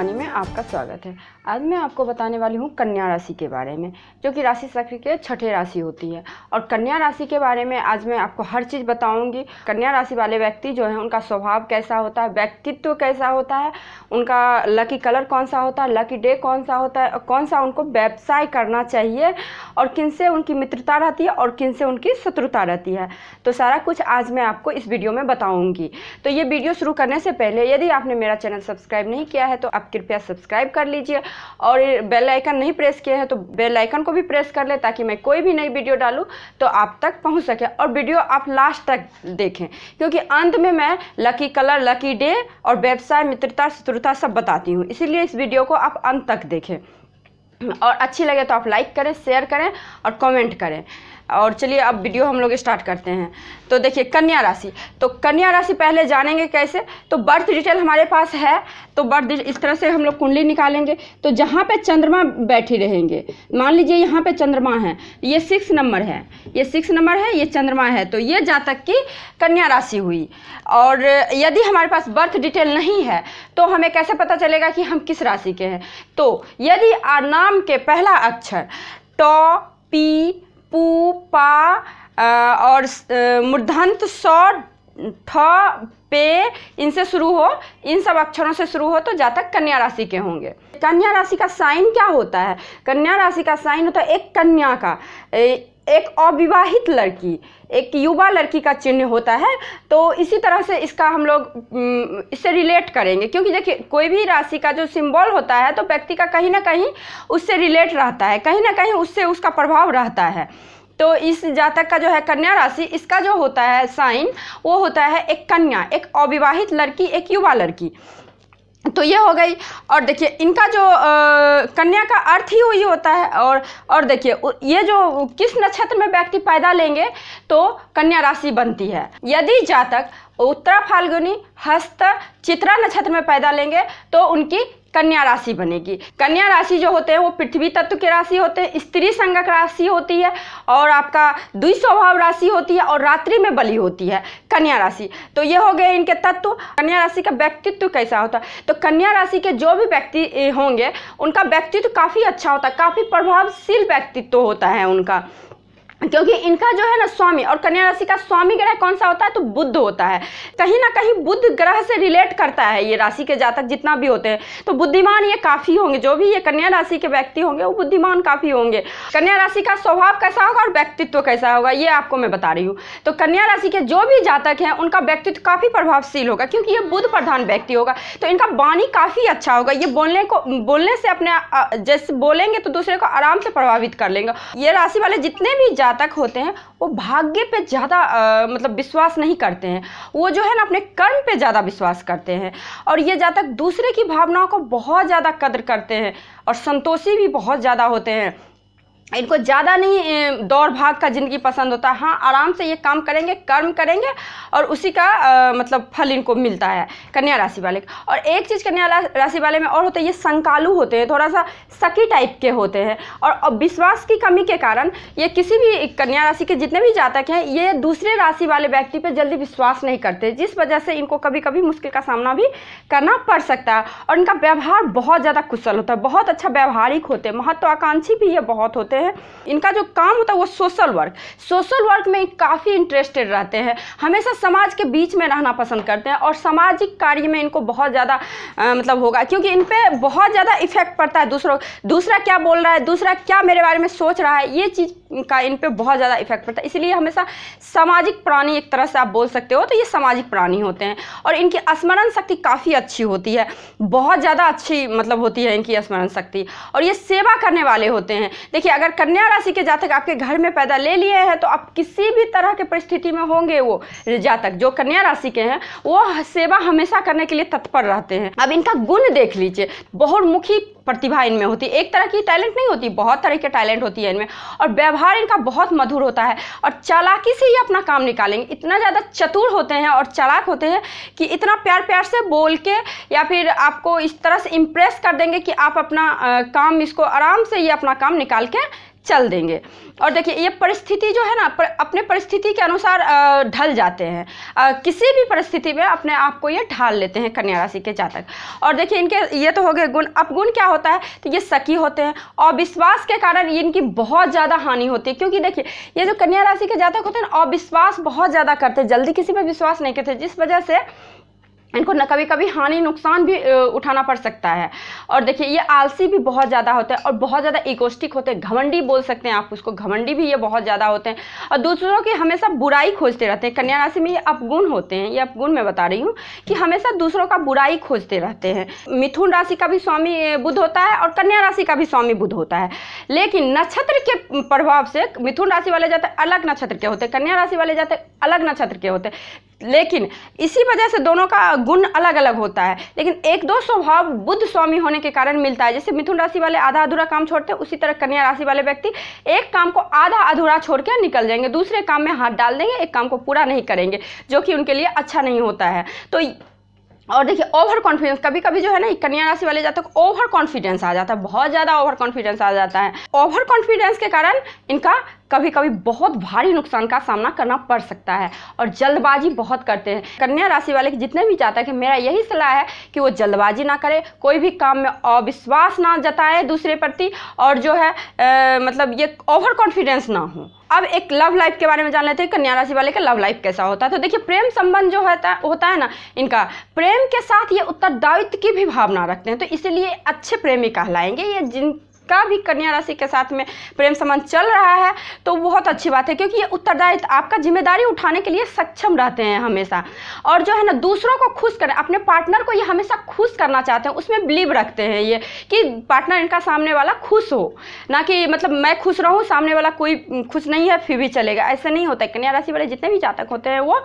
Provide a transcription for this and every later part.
कहानी में आपका स्वागत है आज मैं आपको बताने वाली हूँ कन्या राशि के बारे में जो कि राशि चक्र के छठे राशि होती है और कन्या राशि के बारे में आज मैं आपको हर चीज़ बताऊँगी कन्या राशि वाले व्यक्ति जो है उनका स्वभाव कैसा होता है व्यक्तित्व कैसा होता है उनका लकी कलर कौन सा होता है लकी डे कौन सा होता है कौन सा उनको व्यवसाय करना चाहिए और किन से उनकी मित्रता रहती है और किन से उनकी शत्रुता रहती है तो सारा कुछ आज मैं आपको इस वीडियो में बताऊँगी तो ये वीडियो शुरू करने से पहले यदि आपने मेरा चैनल सब्सक्राइब नहीं किया है तो आप कृपया सब्सक्राइब कर लीजिए और बेल आइकन नहीं प्रेस किए हैं तो बेल आइकन को भी प्रेस कर लें ताकि मैं कोई भी नई वीडियो डालूँ तो आप तक पहुँच सके और वीडियो आप लास्ट तक देखें क्योंकि अंत में मैं लकी कलर लकी डे और व्यवसाय मित्रता शत्रुता सब बताती हूँ इसीलिए इस वीडियो को आप अंत तक देखें और अच्छी लगे तो आप लाइक करें शेयर करें और कमेंट करें और चलिए अब वीडियो हम लोग स्टार्ट करते हैं तो देखिए कन्या राशि तो कन्या राशि पहले जानेंगे कैसे तो बर्थ डिटेल हमारे पास है तो बर्थ इस तरह से हम लोग कुंडली निकालेंगे तो जहाँ पे चंद्रमा बैठी रहेंगे मान लीजिए यहाँ पे चंद्रमा है ये सिक्स नंबर है ये सिक्स नंबर है ये चंद्रमा है तो ये जातक की कन्या राशि हुई और यदि हमारे पास बर्थ डिटेल नहीं है तो हमें कैसे पता चलेगा कि हम किस राशि के हैं तो यदि नाम के पहला अक्षर ट पी पू पा और मूर्धंत सौ ठ पे इनसे शुरू हो इन सब अक्षरों से शुरू हो तो जातक कन्या राशि के होंगे कन्या राशि का साइन क्या होता है कन्या राशि का साइन होता है एक कन्या का एक अविवाहित लड़की एक युवा लड़की का चिन्ह होता है तो इसी तरह से इसका हम लोग इससे रिलेट करेंगे क्योंकि देखिए कोई भी राशि का जो सिंबल होता है तो व्यक्ति का कहीं ना कहीं उससे रिलेट रहता है कहीं ना कहीं उससे उसका प्रभाव रहता है तो इस जातक का जो है कन्या राशि इसका जो होता है साइन वो होता है एक कन्या एक अविवाहित लड़की एक युवा लड़की तो ये हो गई और देखिए इनका जो आ, कन्या का अर्थ ही वही होता है और और देखिए ये जो किस नक्षत्र में व्यक्ति पैदा लेंगे तो कन्या राशि बनती है यदि जातक उत्तरा फाल्गुनी हस्त चित्रा नक्षत्र में पैदा लेंगे तो उनकी कन्या राशि बनेगी कन्या राशि जो होते हैं वो पृथ्वी तत्व के राशि होते हैं स्त्री संगक राशि होती है और आपका द्वि स्वभाव राशि होती है और रात्रि में बलि होती है कन्या राशि तो ये हो गए इनके तत्व कन्या राशि का व्यक्तित्व कैसा होता है तो कन्या राशि के जो भी व्यक्ति होंगे उनका व्यक्तित्व काफ़ी अच्छा होता है काफ़ी प्रभावशील व्यक्तित्व होता है उनका क्योंकि इनका जो है ना स्वामी और कन्या राशि का स्वामी ग्रह कौन सा होता है तो बुद्ध होता है कहीं ना कहीं बुद्ध ग्रह से रिलेट करता है ये राशि के जातक जितना भी होते हैं तो बुद्धिमान ये काफ़ी होंगे जो भी ये कन्या राशि के व्यक्ति होंगे वो बुद्धिमान काफ़ी होंगे कन्या राशि का स्वभाव कैसा होगा और व्यक्तित्व कैसा होगा ये आपको मैं बता रही हूँ तो कन्या राशि के जो भी जातक हैं उनका व्यक्तित्व काफ़ी प्रभावशील होगा क्योंकि ये बुद्ध प्रधान व्यक्ति होगा तो इनका वाणी काफ़ी अच्छा होगा ये बोलने को बोलने से अपने जैसे बोलेंगे तो दूसरे को आराम से प्रभावित कर लेंगे ये राशि वाले जितने भी जातक होते हैं वो भाग्य पे ज़्यादा मतलब विश्वास नहीं करते हैं वो जो है ना अपने कर्म पे ज़्यादा विश्वास करते हैं और ये जातक दूसरे की भावनाओं को बहुत ज़्यादा कदर करते हैं और संतोषी भी बहुत ज़्यादा होते हैं इनको ज़्यादा नहीं दौड़ भाग का ज़िंदगी पसंद होता है हाँ आराम से ये काम करेंगे कर्म करेंगे और उसी का आ, मतलब फल इनको मिलता है कन्या राशि वाले और एक चीज़ कन्या राशि वाले में और होते हैं ये संकालु होते हैं थोड़ा सा सकी टाइप के होते हैं और विश्वास की कमी के कारण ये किसी भी कन्या राशि के जितने भी जातक हैं ये दूसरे राशि वाले व्यक्ति पर जल्दी विश्वास नहीं करते जिस वजह से इनको कभी कभी मुश्किल का सामना भी करना पड़ सकता है और इनका व्यवहार बहुत ज़्यादा कुशल होता है बहुत अच्छा व्यवहारिक होते हैं महत्वाकांक्षी भी ये बहुत होते हैं हैं इनका जो काम होता है वो सोशल वर्क सोशल वर्क में काफ़ी इंटरेस्टेड रहते हैं हमेशा समाज के बीच में रहना पसंद करते हैं और सामाजिक कार्य में इनको बहुत ज़्यादा मतलब होगा क्योंकि इन पर बहुत ज़्यादा इफेक्ट पड़ता है दूसरों दूसरा क्या बोल रहा है दूसरा क्या मेरे बारे में सोच रहा है ये चीज़ का इन पर बहुत ज़्यादा इफेक्ट पड़ता है इसलिए हमेशा सामाजिक प्राणी एक तरह से आप बोल सकते हो तो ये सामाजिक प्राणी होते हैं और इनकी स्मरण शक्ति काफ़ी अच्छी होती है बहुत ज़्यादा अच्छी मतलब होती है इनकी स्मरण शक्ति और ये सेवा करने वाले होते हैं देखिए अगर अगर कन्या राशि के जातक आपके घर में पैदा ले लिए हैं तो आप किसी भी तरह के परिस्थिति में होंगे वो जातक जो कन्या राशि के हैं वो सेवा हमेशा करने के लिए तत्पर रहते हैं अब इनका गुण देख लीजिए बहुमुखी प्रतिभा इनमें होती है एक तरह की टैलेंट नहीं होती बहुत तरह के टैलेंट होती है इनमें और व्यवहार इनका बहुत मधुर होता है और चालाकी से ही अपना काम निकालेंगे इतना ज़्यादा चतुर होते हैं और चालाक होते हैं कि इतना प्यार प्यार से बोल के या फिर आपको इस तरह से इम्प्रेस कर देंगे कि आप अपना आ, काम इसको आराम से ये अपना काम निकाल के चल देंगे और देखिए ये परिस्थिति जो है ना पर, अपने परिस्थिति के अनुसार ढल जाते हैं आ, किसी भी परिस्थिति में अपने आप को ये ढाल लेते हैं कन्या राशि के जातक और देखिए इनके ये तो हो गए गुण अब गुण क्या होता है तो ये सकी होते हैं अविश्वास के कारण इनकी बहुत ज़्यादा हानि होती है क्योंकि देखिए ये जो कन्या राशि के जातक होते हैं ना अविश्वास बहुत ज़्यादा करते हैं जल्दी किसी पर विश्वास नहीं करते जिस वजह से इनको न कभी कभी हानि नुकसान भी उठाना पड़ सकता है और देखिए ये आलसी भी बहुत ज़्यादा होते हैं और बहुत ज़्यादा इकोस्टिक होते हैं घमंडी बोल सकते हैं आप उसको घमंडी भी ये बहुत ज़्यादा होते हैं और दूसरों की हमेशा बुराई खोजते रहते हैं कन्या राशि में ये अपगुण होते हैं ये अपगुण मैं बता रही हूँ कि हमेशा दूसरों का बुराई खोजते रहते हैं मिथुन राशि का भी स्वामी बुध होता है और कन्या राशि का भी स्वामी बुध होता है लेकिन नक्षत्र के प्रभाव से मिथुन राशि वाले जाते अलग नक्षत्र के होते कन्या राशि वाले जाते अलग नक्षत्र के होते लेकिन इसी वजह से दोनों का गुण अलग अलग होता है लेकिन एक दो स्वभाव बुद्ध स्वामी होने के कारण मिलता है जैसे मिथुन राशि वाले आधा अधूरा काम छोड़ते हैं उसी तरह कन्या राशि वाले व्यक्ति एक काम को आधा अधूरा छोड़ के निकल जाएंगे दूसरे काम में हाथ डाल देंगे एक काम को पूरा नहीं करेंगे जो कि उनके लिए अच्छा नहीं होता है तो और देखिए ओवर कॉन्फिडेंस कभी कभी जो है ना कन्या राशि वाले जातक ओवर कॉन्फिडेंस आ जाता है बहुत ज़्यादा ओवर कॉन्फिडेंस आ जाता है ओवर कॉन्फिडेंस के कारण इनका कभी कभी बहुत भारी नुकसान का सामना करना पड़ सकता है और जल्दबाजी बहुत करते हैं कन्या राशि वाले जितने भी है हैं मेरा यही सलाह है कि वो जल्दबाजी ना करें कोई भी काम में अविश्वास ना जताए दूसरे प्रति और जो है आ, मतलब ये ओवर कॉन्फिडेंस ना हो अब एक लव लाइफ के बारे में जान लेते हैं कन्या राशि वाले का लव लाइफ कैसा होता है तो देखिए प्रेम संबंध जो होता है होता है ना इनका प्रेम के साथ ये उत्तरदायित्व की भी भावना रखते हैं तो इसीलिए अच्छे प्रेमी कहलाएंगे ये जिन का भी कन्या राशि के साथ में प्रेम संबंध चल रहा है तो बहुत अच्छी बात है क्योंकि ये उत्तरदायित्व आपका जिम्मेदारी उठाने के लिए सक्षम रहते हैं हमेशा और जो है ना दूसरों को खुश करें अपने पार्टनर को ये हमेशा खुश करना चाहते हैं उसमें बिलीव रखते हैं ये कि पार्टनर इनका सामने वाला खुश हो ना कि मतलब मैं खुश रहूँ सामने वाला कोई खुश नहीं है फिर भी चलेगा ऐसा नहीं होता है कन्या राशि वाले जितने भी जातक होते हैं वो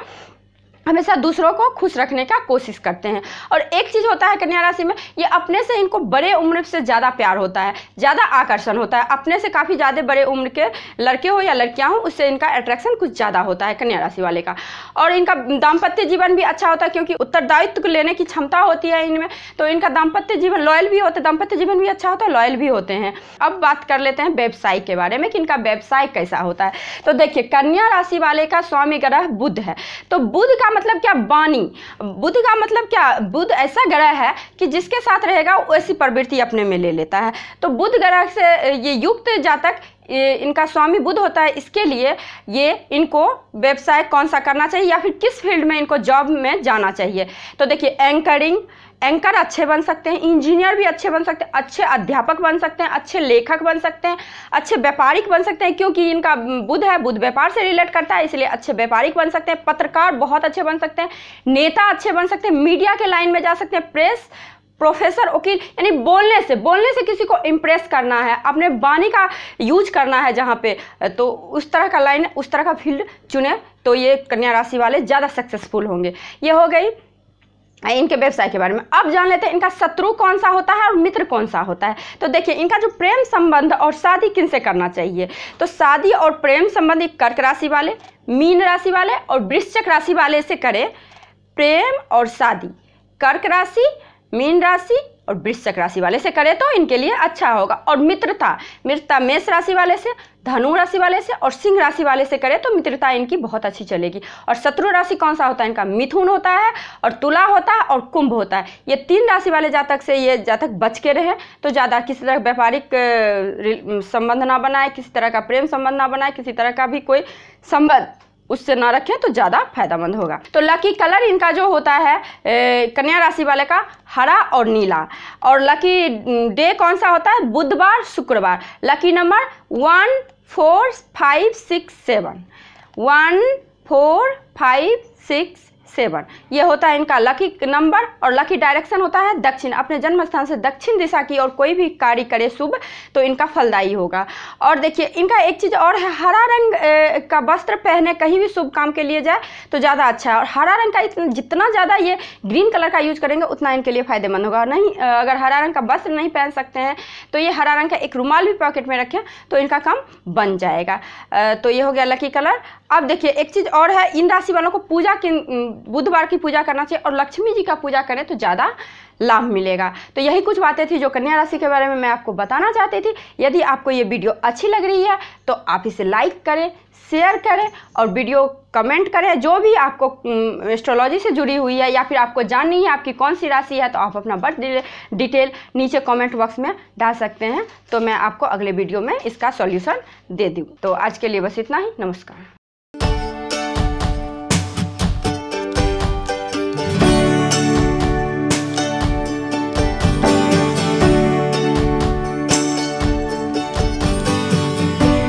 हमेशा दूसरों को खुश रखने का कोशिश करते हैं और एक चीज़ होता है कन्या राशि में ये अपने से इनको बड़े उम्र से ज़्यादा प्यार होता है ज़्यादा आकर्षण होता है अपने से काफ़ी ज़्यादा बड़े उम्र के लड़के हो या लड़कियाँ हों उससे इनका अट्रैक्शन कुछ ज़्यादा होता है कन्या राशि वाले का और इनका दाम्पत्य जीवन भी अच्छा होता है क्योंकि उत्तरदायित्व लेने की क्षमता होती है इनमें तो इनका दाम्पत्य जीवन लॉयल भी होता है दाम्पत्य जीवन भी अच्छा होता है लॉयल भी होते हैं अब बात कर लेते हैं व्यवसाय के बारे में कि इनका व्यवसाय कैसा होता है तो देखिए कन्या राशि वाले का स्वामी ग्रह बुद्ध है तो बुद्ध का मतलब क्या वाणी बुद्ध का मतलब क्या बुद्ध ऐसा ग्रह है कि जिसके साथ रहेगा वैसी प्रवृत्ति अपने में ले लेता है तो बुद्ध ग्रह से ये युक्त जातक इनका स्वामी बुद्ध होता है इसके लिए ये इनको व्यवसाय कौन सा करना चाहिए या फिर किस फील्ड में इनको जॉब में जाना चाहिए तो देखिए एंकरिंग एंकर अच्छे बन सकते हैं इंजीनियर भी अच्छे बन सकते हैं अच्छे अध्यापक बन सकते हैं अच्छे लेखक बन सकते हैं अच्छे व्यापारिक बन सकते हैं क्योंकि इनका बुद्ध है बुद्ध व्यापार से रिलेट करता है इसलिए अच्छे व्यापारिक बन सकते हैं पत्रकार बहुत अच्छे बन सकते हैं नेता अच्छे बन सकते हैं मीडिया के लाइन में जा सकते हैं प्रेस प्रोफेसर वकील यानी बोलने से बोलने से किसी को इम्प्रेस करना है अपने वाणी का यूज करना है जहाँ पे तो उस तरह का लाइन उस तरह का फील्ड चुने तो ये कन्या राशि वाले ज़्यादा सक्सेसफुल होंगे ये हो गई इनके व्यवसाय के बारे में अब जान लेते हैं इनका शत्रु कौन सा होता है और मित्र कौन सा होता है तो देखिए इनका जो प्रेम संबंध और शादी किन से करना चाहिए तो शादी और प्रेम संबंध कर्क राशि वाले मीन राशि वाले और वृश्चिक राशि वाले से करें प्रेम और शादी कर्क राशि मीन राशि और वृश्चिक राशि वाले से करें तो इनके लिए अच्छा होगा और मित्रता मित्रता मेष राशि वाले से धनु राशि वाले से और सिंह राशि वाले से करें तो मित्रता इनकी बहुत अच्छी चलेगी और शत्रु राशि कौन सा होता है इनका मिथुन होता है और तुला होता है और कुंभ होता है ये तीन राशि वाले जातक से ये जातक बच के रहे तो ज़्यादा किसी तरह व्यापारिक संबंध ना बनाए किसी तरह का प्रेम संबंध ना बनाए किसी तरह का भी कोई संबंध उससे ना रखें तो ज़्यादा फायदामंद होगा तो लकी कलर इनका जो होता है कन्या राशि वाले का हरा और नीला और लकी डे कौन सा होता है बुधवार शुक्रवार lucky number one four five six seven one four five six seven ये होता है इनका लकी नंबर और लकी डायरेक्शन होता है दक्षिण अपने जन्म स्थान से दक्षिण दिशा की और कोई भी कार्य करे शुभ तो इनका फलदायी होगा और देखिए इनका एक चीज़ और है हरा रंग का वस्त्र पहने कहीं भी शुभ काम के लिए जाए तो ज़्यादा अच्छा है और हरा रंग का जितना ज़्यादा ये ग्रीन कलर का यूज करेंगे उतना इनके लिए फ़ायदेमंद होगा नहीं अगर हरा रंग का वस्त्र नहीं पहन सकते हैं तो ये हरा रंग का एक रुमाल भी पॉकेट में रखें तो इनका काम बन जाएगा तो ये हो गया लकी कलर अब देखिए एक चीज़ और है इन राशि वालों को पूजा के बुधवार की पूजा करना चाहिए और लक्ष्मी जी का पूजा करें तो ज़्यादा लाभ मिलेगा तो यही कुछ बातें थी जो कन्या राशि के बारे में मैं आपको बताना चाहती थी यदि आपको ये वीडियो अच्छी लग रही है तो आप इसे लाइक करें शेयर करें और वीडियो कमेंट करें जो भी आपको एस्ट्रोलॉजी से जुड़ी हुई है या फिर आपको जाननी है आपकी कौन सी राशि है तो आप अपना बर्थ डिटेल नीचे कमेंट बॉक्स में डाल सकते हैं तो मैं आपको अगले वीडियो में इसका सॉल्यूशन दे दूँ तो आज के लिए बस इतना ही नमस्कार